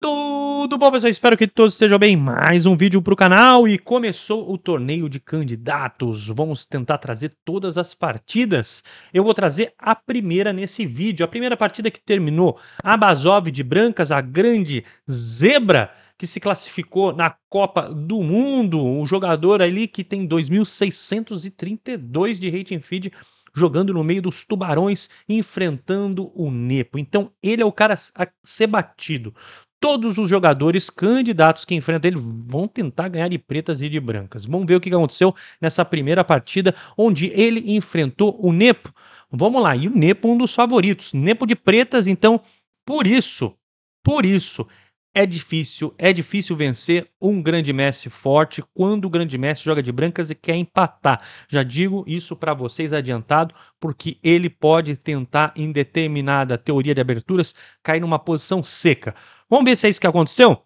Tudo bom, pessoal? Espero que todos estejam bem. Mais um vídeo para o canal e começou o torneio de candidatos. Vamos tentar trazer todas as partidas. Eu vou trazer a primeira nesse vídeo. A primeira partida que terminou, Abazov de Brancas, a grande zebra que se classificou na Copa do Mundo. Um jogador ali que tem 2.632 de rating feed jogando no meio dos tubarões, enfrentando o Nepo. Então ele é o cara a ser batido todos os jogadores candidatos que enfrentam ele vão tentar ganhar de pretas e de brancas. Vamos ver o que aconteceu nessa primeira partida, onde ele enfrentou o Nepo. Vamos lá, e o Nepo é um dos favoritos, Nepo de pretas, então, por isso, por isso, é difícil, é difícil vencer um grande Messi forte quando o grande Messi joga de brancas e quer empatar. Já digo isso para vocês adiantado, porque ele pode tentar em determinada teoria de aberturas cair numa posição seca. Vamos ver se é isso que aconteceu?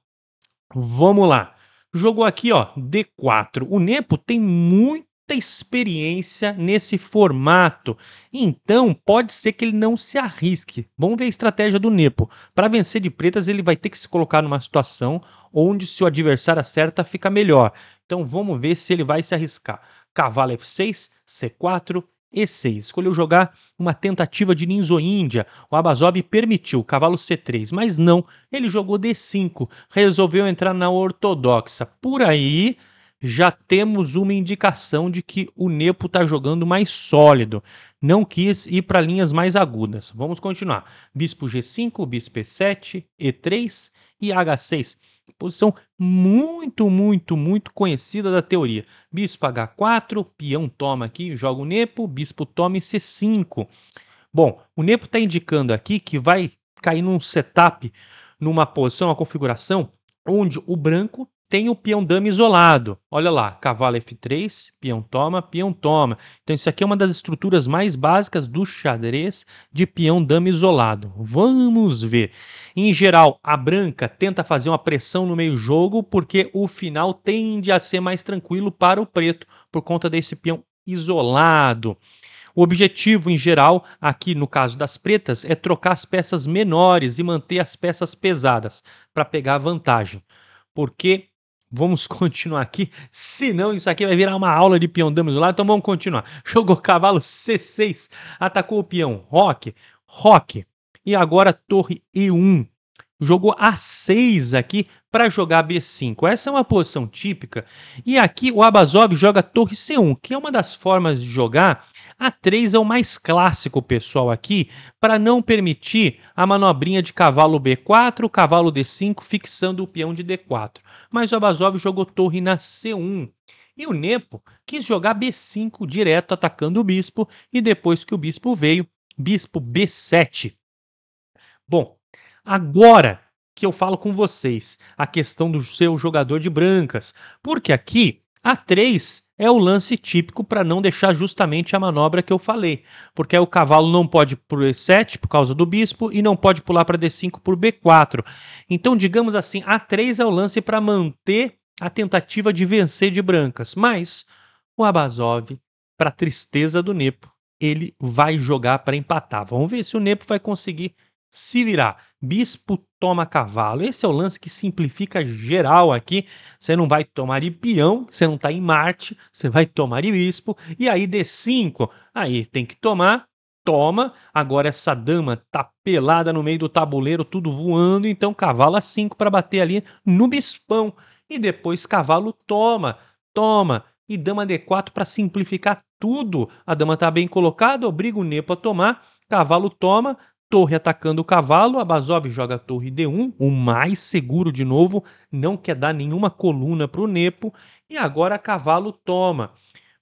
Vamos lá. Jogou aqui, ó, D4. O Nepo tem muita experiência nesse formato. Então, pode ser que ele não se arrisque. Vamos ver a estratégia do Nepo. Para vencer de pretas, ele vai ter que se colocar numa situação onde se o adversário acerta, fica melhor. Então, vamos ver se ele vai se arriscar. Cavalo F6, C4 e6. Escolheu jogar uma tentativa de ninzo-índia. O Abazov permitiu, cavalo C3, mas não. Ele jogou D5, resolveu entrar na ortodoxa. Por aí, já temos uma indicação de que o Nepo está jogando mais sólido. Não quis ir para linhas mais agudas. Vamos continuar. Bispo G5, Bispo E7, E3 e H6 posição muito, muito, muito conhecida da teoria. Bispo H4, peão toma aqui, joga o Nepo, bispo toma C5. Bom, o Nepo está indicando aqui que vai cair num setup, numa posição, uma configuração, onde o branco tem o peão dama isolado. Olha lá, cavalo F3, peão toma, peão toma. Então isso aqui é uma das estruturas mais básicas do xadrez de peão dama isolado. Vamos ver. Em geral, a branca tenta fazer uma pressão no meio jogo porque o final tende a ser mais tranquilo para o preto por conta desse peão isolado. O objetivo, em geral, aqui no caso das pretas, é trocar as peças menores e manter as peças pesadas para pegar vantagem. Porque Vamos continuar aqui, senão isso aqui vai virar uma aula de peão damas do lado, então vamos continuar. Jogou cavalo C6, atacou o peão, roque, roque, e agora torre E1 jogou A6 aqui para jogar B5. Essa é uma posição típica. E aqui o Abazov joga torre C1, que é uma das formas de jogar. A3 é o mais clássico, pessoal, aqui, para não permitir a manobrinha de cavalo B4, cavalo D5, fixando o peão de D4. Mas o Abazov jogou torre na C1. E o Nepo quis jogar B5 direto atacando o bispo, e depois que o bispo veio, bispo B7. Bom, agora que eu falo com vocês a questão do seu jogador de brancas, porque aqui a 3 é o lance típico para não deixar justamente a manobra que eu falei, porque aí o cavalo não pode para E7 por causa do bispo e não pode pular para D5 por B4. Então, digamos assim, A3 é o lance para manter a tentativa de vencer de brancas, mas o Abazov, para tristeza do Nepo, ele vai jogar para empatar. Vamos ver se o Nepo vai conseguir se virar. Bispo toma cavalo. Esse é o lance que simplifica geral aqui. Você não vai tomar de peão, você não está em Marte, você vai tomar de bispo. E aí D5, aí tem que tomar, toma. Agora essa dama tá pelada no meio do tabuleiro, tudo voando, então cavalo a 5 para bater ali no bispão. E depois cavalo toma, toma. E dama D4 para simplificar tudo. A dama tá bem colocada, obriga o Nepo a tomar. Cavalo toma, Torre atacando o cavalo, Abazov joga a torre D1, o mais seguro de novo, não quer dar nenhuma coluna para o Nepo, e agora cavalo toma.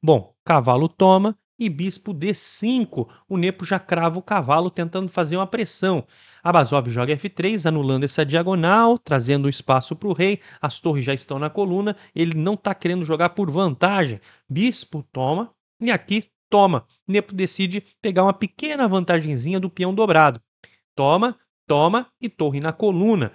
Bom, cavalo toma e bispo D5, o Nepo já crava o cavalo tentando fazer uma pressão. Abazov joga F3, anulando essa diagonal, trazendo espaço para o rei, as torres já estão na coluna, ele não está querendo jogar por vantagem. Bispo toma, e aqui toma. Nepo decide pegar uma pequena vantagenzinha do peão dobrado. Toma, toma e torre na coluna.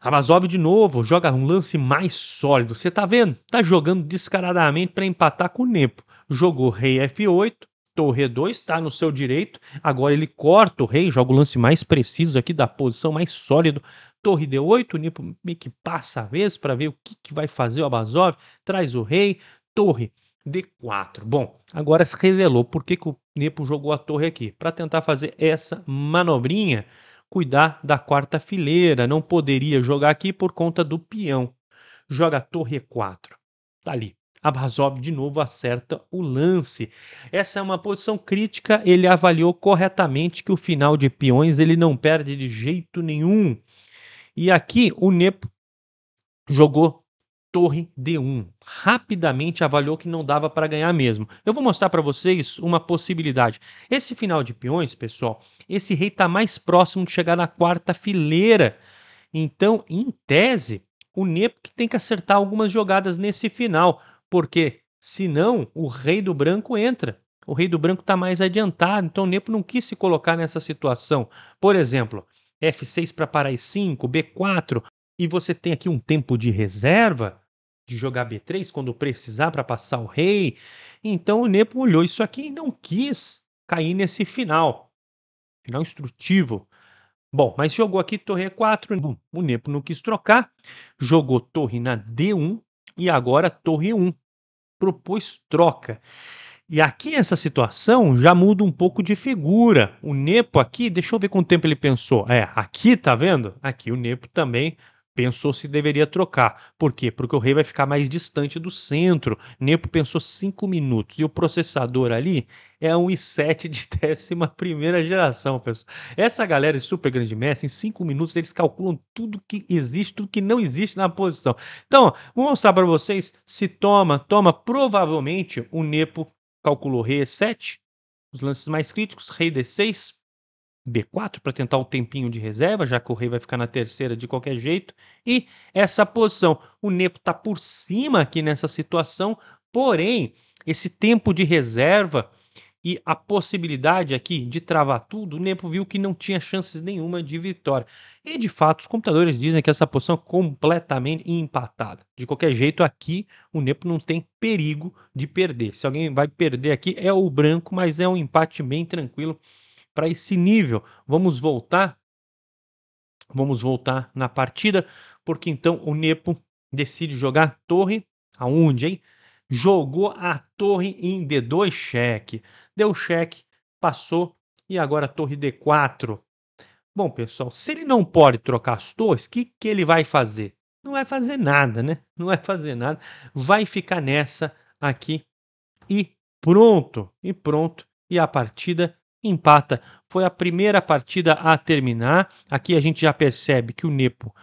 Abazov de novo joga um lance mais sólido. Você tá vendo? Tá jogando descaradamente para empatar com o Nepo. Jogou rei F8, torre 2 está no seu direito. Agora ele corta o rei, joga o lance mais preciso aqui da posição, mais sólido. Torre D8, o Nepo meio que passa a vez para ver o que, que vai fazer o Abazov. Traz o rei, torre D4. Bom, agora se revelou por que, que o Nepo jogou a torre aqui. Para tentar fazer essa manobrinha, cuidar da quarta fileira. Não poderia jogar aqui por conta do peão. Joga a torre E4. Tá ali. Abrazov de novo acerta o lance. Essa é uma posição crítica. Ele avaliou corretamente que o final de peões ele não perde de jeito nenhum. E aqui o Nepo jogou torre D1. Rapidamente avaliou que não dava para ganhar mesmo. Eu vou mostrar para vocês uma possibilidade. Esse final de peões, pessoal, esse rei está mais próximo de chegar na quarta fileira. Então, em tese, o que tem que acertar algumas jogadas nesse final, porque senão o rei do branco entra. O rei do branco está mais adiantado, então o Nepo não quis se colocar nessa situação. Por exemplo, F6 para parar E5, B4, e você tem aqui um tempo de reserva, de jogar B3 quando precisar para passar o rei. Então o Nepo olhou isso aqui e não quis cair nesse final. Final instrutivo. Bom, mas jogou aqui torre E4. o Nepo não quis trocar. Jogou torre na D1 e agora torre 1 Propôs troca. E aqui essa situação já muda um pouco de figura. O Nepo aqui, deixa eu ver quanto tempo ele pensou. É, aqui, tá vendo? Aqui o Nepo também pensou se deveria trocar. Por quê? Porque o rei vai ficar mais distante do centro. Nepo pensou 5 minutos. E o processador ali é um i7 de 11 geração, pessoal. Essa galera de super grande mestre, em 5 minutos, eles calculam tudo que existe, tudo que não existe na posição. Então, vou mostrar para vocês se toma, toma, provavelmente o Nepo calculou rei e7, os lances mais críticos, rei d6, B4 para tentar um tempinho de reserva, já que o rei vai ficar na terceira de qualquer jeito. E essa posição, o Nepo está por cima aqui nessa situação, porém, esse tempo de reserva e a possibilidade aqui de travar tudo, o Nepo viu que não tinha chances nenhuma de vitória. E de fato, os computadores dizem que essa posição é completamente empatada. De qualquer jeito, aqui o Nepo não tem perigo de perder. Se alguém vai perder aqui é o branco, mas é um empate bem tranquilo para esse nível. Vamos voltar. Vamos voltar na partida, porque então o Nepo decide jogar torre aonde, hein? Jogou a torre em D2 cheque. Deu cheque, passou e agora torre D4. Bom, pessoal, se ele não pode trocar as torres, o que, que ele vai fazer? Não vai fazer nada, né? Não vai fazer nada. Vai ficar nessa aqui e pronto, e pronto. E a partida empata. Foi a primeira partida a terminar. Aqui a gente já percebe que o Nepo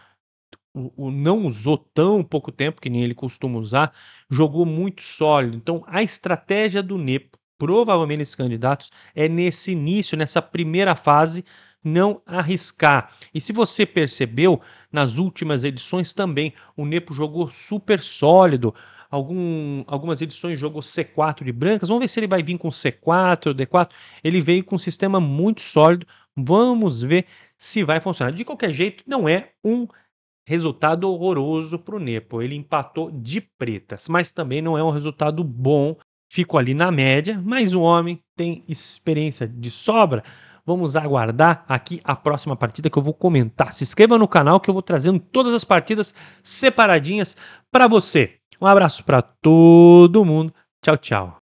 o, o não usou tão pouco tempo, que nem ele costuma usar, jogou muito sólido. Então, a estratégia do Nepo, provavelmente esses candidatos, é nesse início, nessa primeira fase, não arriscar. E se você percebeu, nas últimas edições também, o Nepo jogou super sólido algum, algumas edições jogou C4 de brancas. Vamos ver se ele vai vir com C4, D4. Ele veio com um sistema muito sólido. Vamos ver se vai funcionar. De qualquer jeito, não é um resultado horroroso para o Nepo. Ele empatou de pretas, mas também não é um resultado bom. Ficou ali na média, mas o homem tem experiência de sobra. Vamos aguardar aqui a próxima partida que eu vou comentar. Se inscreva no canal que eu vou trazendo todas as partidas separadinhas para você. Um abraço para todo mundo. Tchau, tchau.